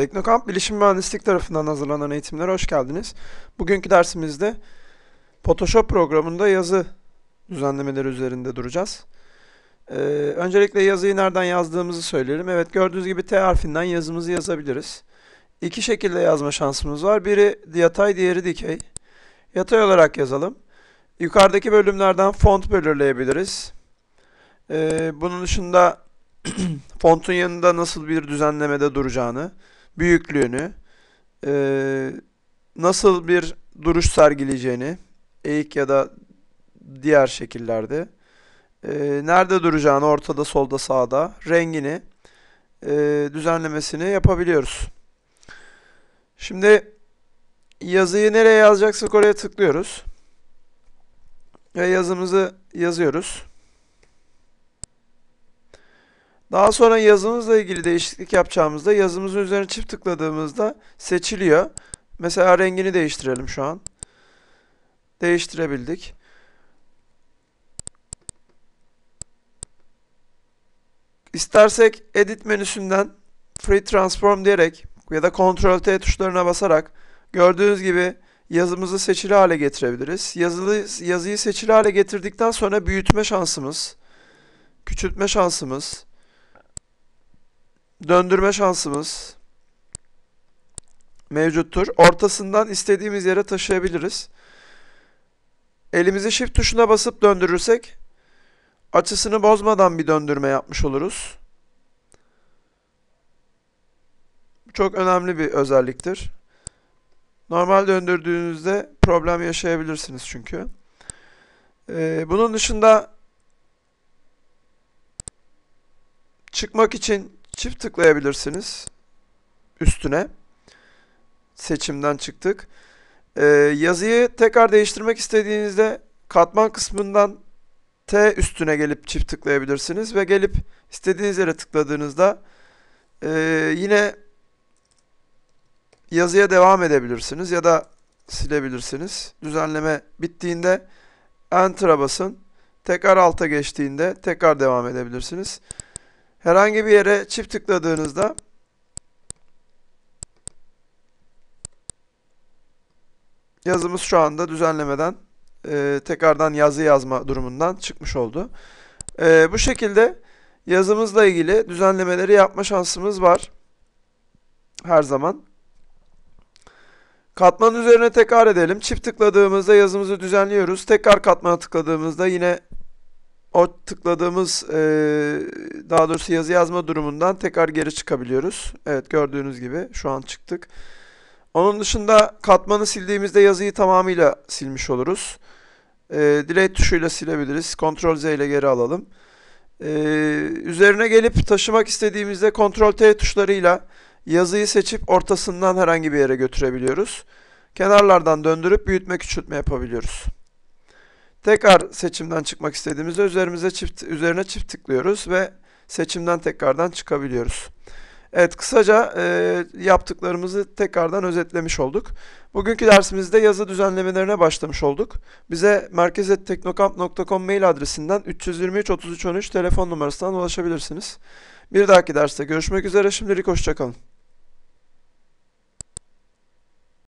Teknokamp Bilişim Mühendislik tarafından hazırlanan eğitimlere hoş geldiniz. Bugünkü dersimizde Photoshop programında yazı düzenlemeleri üzerinde duracağız. Ee, öncelikle yazıyı nereden yazdığımızı söyleyelim. Evet gördüğünüz gibi T harfinden yazımızı yazabiliriz. İki şekilde yazma şansımız var. Biri yatay, diğeri dikey. Yatay olarak yazalım. Yukarıdaki bölümlerden font belirleyebiliriz. Ee, bunun dışında fontun yanında nasıl bir düzenlemede duracağını, büyüklüğünü, e, nasıl bir duruş sergileyeceğini, eğik ya da diğer şekillerde, e, nerede duracağını ortada, solda, sağda, rengini e, düzenlemesini yapabiliyoruz. Şimdi yazıyı nereye yazacaksak oraya tıklıyoruz ve yazımızı yazıyoruz. Daha sonra yazımızla ilgili değişiklik yapacağımızda yazımızın üzerine çift tıkladığımızda seçiliyor. Mesela rengini değiştirelim şu an. Değiştirebildik. İstersek edit menüsünden free transform diyerek ya da Ctrl T tuşlarına basarak gördüğünüz gibi yazımızı seçili hale getirebiliriz. Yazılı, yazıyı seçili hale getirdikten sonra büyütme şansımız, küçültme şansımız, döndürme şansımız mevcuttur. Ortasından istediğimiz yere taşıyabiliriz. Elimizi shift tuşuna basıp döndürürsek açısını bozmadan bir döndürme yapmış oluruz. Çok önemli bir özelliktir. Normal döndürdüğünüzde problem yaşayabilirsiniz çünkü. Ee, bunun dışında çıkmak için Çift tıklayabilirsiniz üstüne. Seçimden çıktık. Ee, yazıyı tekrar değiştirmek istediğinizde katman kısmından T üstüne gelip çift tıklayabilirsiniz ve gelip istediğiniz yere tıkladığınızda e, yine yazıya devam edebilirsiniz ya da silebilirsiniz. Düzenleme bittiğinde Enter'a basın. Tekrar alta geçtiğinde tekrar devam edebilirsiniz herhangi bir yere çift tıkladığınızda yazımız şu anda düzenlemeden e, tekrardan yazı yazma durumundan çıkmış oldu. E, bu şekilde yazımızla ilgili düzenlemeleri yapma şansımız var. Her zaman. Katman üzerine tekrar edelim. Çift tıkladığımızda yazımızı düzenliyoruz. Tekrar katmana tıkladığımızda yine o tıkladığımız e, daha doğrusu yazı yazma durumundan tekrar geri çıkabiliyoruz. Evet gördüğünüz gibi şu an çıktık. Onun dışında katmanı sildiğimizde yazıyı tamamıyla silmiş oluruz. E, delete tuşuyla silebiliriz. Ctrl Z ile geri alalım. E, üzerine gelip taşımak istediğimizde Ctrl T tuşlarıyla yazıyı seçip ortasından herhangi bir yere götürebiliyoruz. Kenarlardan döndürüp büyütme küçültme yapabiliyoruz. Tekrar seçimden çıkmak istediğimizde üzerimize çift üzerine çift tıklıyoruz ve seçimden tekrardan çıkabiliyoruz. Evet kısaca e, yaptıklarımızı tekrardan özetlemiş olduk. Bugünkü dersimizde yazı düzenlemelerine başlamış olduk. Bize merkezetteknokamp.com mail adresinden 323 33 13 telefon numarasından ulaşabilirsiniz. Bir dahaki derste görüşmek üzere şimdilik hoşçakalın.